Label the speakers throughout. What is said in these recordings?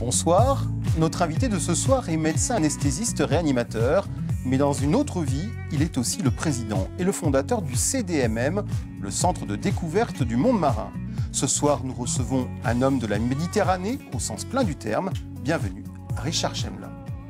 Speaker 1: Bonsoir, notre invité de ce soir est médecin anesthésiste réanimateur, mais dans une autre vie, il est aussi le président et le fondateur du CDMM, le Centre de découverte du monde marin. Ce soir, nous recevons un homme de la Méditerranée au sens plein du terme. Bienvenue, Richard Chemla.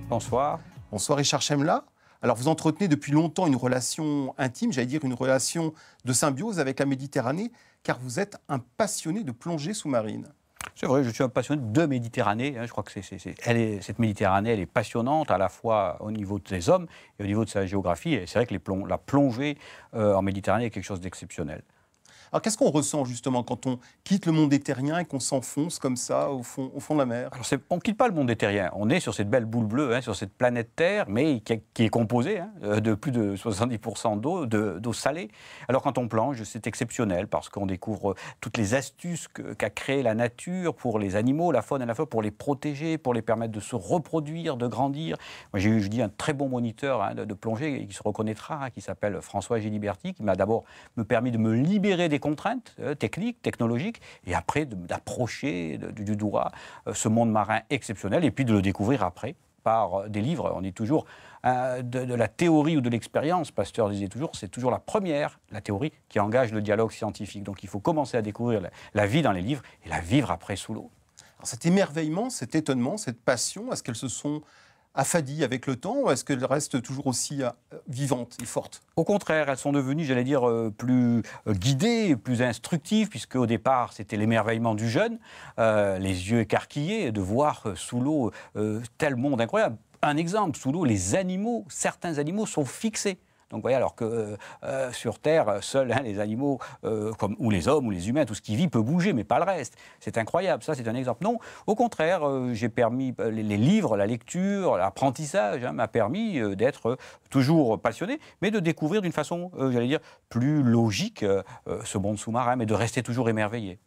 Speaker 1: Bonsoir. Bonsoir Richard Chemla. Alors vous entretenez depuis longtemps une relation intime, j'allais dire une relation de symbiose avec la Méditerranée, car vous êtes un passionné de plongée sous-marine. C'est vrai, je suis un passionné de Méditerranée. Hein. je crois que cette
Speaker 2: Méditerranée, est passionnante à la fois au niveau des hommes et au niveau de sa géographie. Et c'est vrai que
Speaker 1: la plongée euh, en Méditerranée est quelque chose d'exceptionnel. Alors qu'est-ce qu'on ressent justement quand on quitte le monde éthérien et qu'on s'enfonce comme ça au fond, au fond de la mer Alors on ne quitte pas le monde éthérien.
Speaker 2: on est sur cette belle boule bleue, hein, sur cette planète Terre, mais qui, est composée hein, euh, de plus de 70% d'eau, d'eau salée. Alors quand on plonge, c'est exceptionnel parce qu'on découvre euh, toutes les astuces qu'a créé la nature pour les animaux, la faune et la faune, pour les protéger, pour les permettre de se reproduire, de grandir. Moi, j'ai eu, je dis, un très bon moniteur hein, de, plongée qui se reconnaîtra, qui s'appelle François Giliberti, qui m'a d'abord permis de me libérer des contraintes euh, techniques, technologiques, et après d'approcher du doigt euh, ce monde marin exceptionnel, et puis de le découvrir après par euh, des livres. On dit toujours de, la théorie ou de l'expérience, Pasteur disait toujours, c'est toujours la première, la théorie, qui engage le dialogue scientifique. Donc il faut commencer à découvrir la,
Speaker 1: la vie dans les livres et la vivre après sous l'eau. Cet émerveillement, cet étonnement, cette passion, est-ce qu'elles se sont affadie avec le temps ou est-ce qu'elles restent toujours aussi euh, vivantes et fortes Au contraire, elles sont devenues, j'allais dire, euh, plus euh, guidées, plus instructives, puisque au départ,
Speaker 2: c'était l'émerveillement du jeune, les yeux écarquillés, de voir sous l'eau tel monde incroyable. Un exemple, sous l'eau, les animaux, certains animaux sont fixés. Donc vous voyez, alors que euh, euh, sur Terre, seuls hein, les animaux, euh, comme, ou les hommes, ou les humains, tout ce qui vit peut bouger, mais pas le reste. C'est incroyable, ça c'est un exemple. Non, au contraire, j'ai permis, les, livres, la lecture, l'apprentissage hein, m'a permis d'être toujours passionné, mais de découvrir
Speaker 1: d'une façon, j'allais dire, plus logique ce monde sous-marin, mais de rester toujours émerveillé.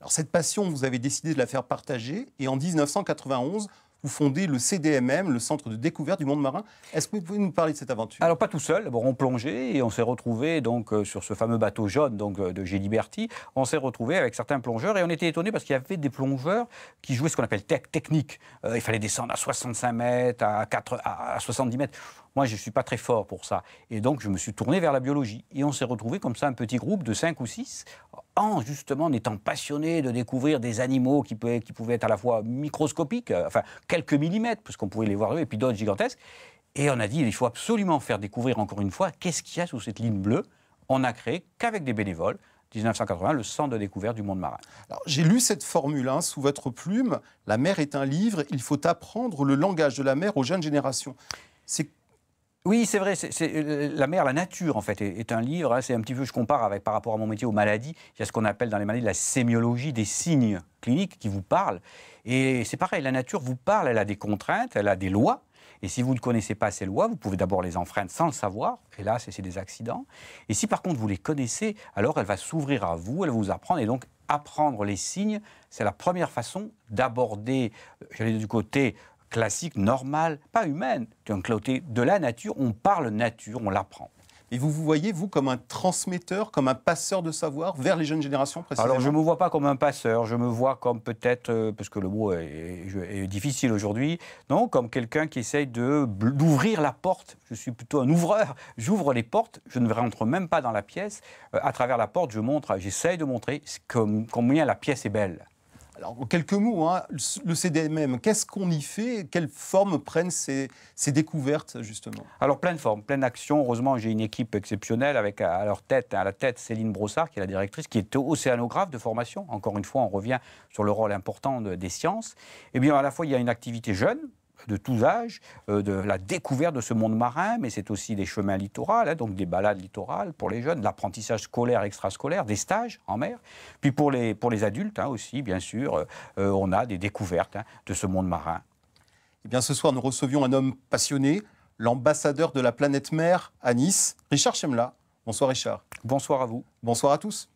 Speaker 1: Alors cette passion, vous avez décidé de la faire partager, et en 1991, vous fondez le CDMM, le Centre de découverte du monde marin. Est-ce que vous pouvez nous parler de cette aventure Alors pas tout seul. on plongeait et on s'est retrouvé donc euh, sur ce fameux bateau jaune donc euh, de Liberty. On s'est retrouvé avec
Speaker 2: certains plongeurs et on était étonnés parce qu'il y avait des plongeurs qui jouaient ce qu'on appelle tech, technique. Euh, il fallait descendre à 65 mètres, à, 4, à 70 mètres. Moi, je ne suis pas très fort pour ça. Et donc, je me suis tourné vers la biologie. Et on s'est retrouvé comme ça, un petit groupe de 5 ou 6, en justement en étant passionné de découvrir des animaux qui pouvaient, être à la fois microscopiques, euh, enfin quelques millimètres, parce qu'on pouvait les voir eux, et puis d'autres gigantesques. Et on a dit, il faut absolument faire découvrir encore une fois qu'est-ce
Speaker 1: qu'il y a sous cette ligne bleue. On a créé qu'avec des bénévoles. 1980, le centre de découverte du monde marin. J'ai lu cette formule hein, sous votre plume. La mer est un livre, il faut apprendre le langage de la mer aux jeunes générations. Oui, c'est vrai. C'est, euh, la mère, la
Speaker 2: nature, en fait, est, un livre. Hein, c'est un petit peu, je compare avec, par rapport à mon métier aux maladies. Il y a ce qu'on appelle dans les maladies la sémiologie des signes cliniques qui vous parlent. Et c'est pareil, la nature vous parle, elle a des contraintes, elle a des lois. Et si vous ne connaissez pas ces lois, vous pouvez d'abord les enfreindre sans le savoir, et là, c'est des accidents. Et si par contre vous les connaissez, alors elle va s'ouvrir à vous, elle va vous apprendre, et donc apprendre les signes, c'est la première façon d'aborder, euh, j'allais du côté
Speaker 1: classique, normale, pas humaine, un clôté de la nature, on parle nature, on l'apprend. Et vous vous voyez, vous, comme un transmetteur, comme un passeur de savoir vers les jeunes générations précisément Alors, je ne me vois
Speaker 2: pas comme un passeur, je me vois comme peut-être, euh, parce que le mot est, difficile aujourd'hui, non, comme quelqu'un qui essaye d'ouvrir la porte. Je suis plutôt un ouvreur. J'ouvre les portes, je ne rentre même pas dans la pièce. Euh, à travers la porte, je montre, j'essaye de montrer comme,
Speaker 1: combien la pièce est belle. Alors, en quelques mots, hein, le CDMM, qu'est-ce qu'on y fait Quelle forme prennent ces, découvertes, justement Alors, pleine forme, pleine action. Heureusement, j'ai une équipe
Speaker 2: exceptionnelle avec à leur tête, à la tête, Céline Brossard, qui est la directrice, qui est océanographe de formation. Encore une fois, on revient sur le rôle important des sciences. Eh bien, à la fois, il y a une activité jeune, de tous âges, euh, de la découverte de ce monde marin, mais c'est aussi des chemins littoraux, hein, donc des balades littorales pour les jeunes, l'apprentissage scolaire, extrascolaire, des stages en mer. Puis pour les, pour les adultes hein, aussi, bien sûr, euh, euh, on a des découvertes hein, de ce monde marin.
Speaker 1: Eh bien, ce soir, nous recevions un homme passionné, l'ambassadeur de la planète mer à Nice, Richard Chemla. Bonsoir Richard. Bonsoir à vous. Bonsoir à tous.